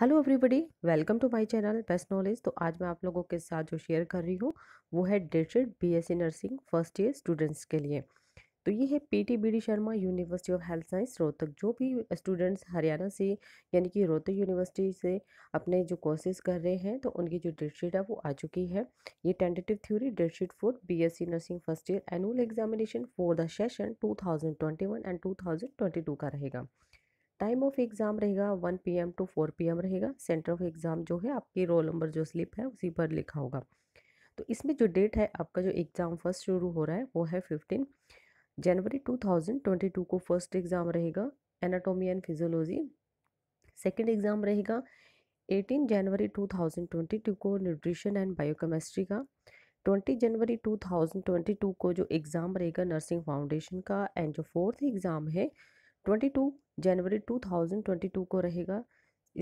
hello everybody welcome to my channel best knowledge तो आज मैं आप लोगों के साथ जो शेयर कर रही हूँ वो है dated BSc nursing first year students के लिए तो ये है B D Sharma university of health science Rohtak जो भी स्टूडेंट्स हरियाणा से यानी कि रोहतक यूनिवर्सिटी से अपने जो कोर्सेज कर रहे हैं तो उनकी जो डेटशीट है वो आ चुकी है ये tentative theory datesheet for BSc nursing first year annual examination for the session one and two का रहेगा टाइम ऑफ एग्ज़ाम रहेगा 1 पीएम टू 4 पीएम रहेगा सेंटर ऑफ एग्ज़ाम जो है आपकी रोल नंबर जो स्लिप है उसी पर लिखा होगा तो इसमें जो डेट है आपका जो एग्ज़ाम फर्स्ट शुरू हो रहा है वो है fifteen January two thousand twenty two को फर्स्ट एग्ज़ाम रहेगा anatomy and physiology second exam रहेगा eighteen January two thousand twenty two को न्यूट्रिशन एंड बायोकेमिस्ट्री का twenty January two thousand twenty two को जो एग्ज़ाम रहेगा नर्सिंग फाउंडेशन का and जो फोर्थ एग्ज़ाम है twenty two January two thousand twenty two को रहेगा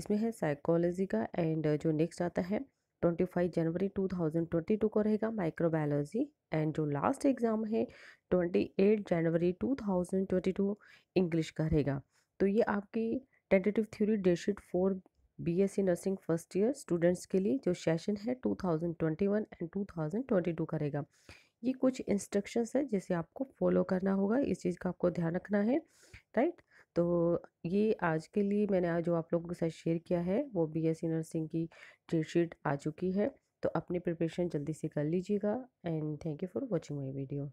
इसमें है साइकोलॉजी का एंड जो नेक्स्ट आता है twenty five January two thousand twenty two को रहेगा माइक्रोबायोलॉजी एंड जो लास्ट एग्ज़ाम है twenty eight January two thousand twenty two English का रहेगा तो ये आपकी tentative theory datesheet for BSc nursing first year students के लिए जो सेशन है 2021 एंड 2022 रहेगा ये कुछ इंस्ट्रक्शंस है जिसे आपको फॉलो करना होगा इस चीज़ का आपको ध्यान रखना है राइट तो ये आज के लिए मैंने आज जो आप लोगों के साथ शेयर किया है वो बीएससी नर्सिंग की डेट शीट आ चुकी है तो अपनी प्रिपरेशन जल्दी से कर लीजिएगा and thank you for watching my video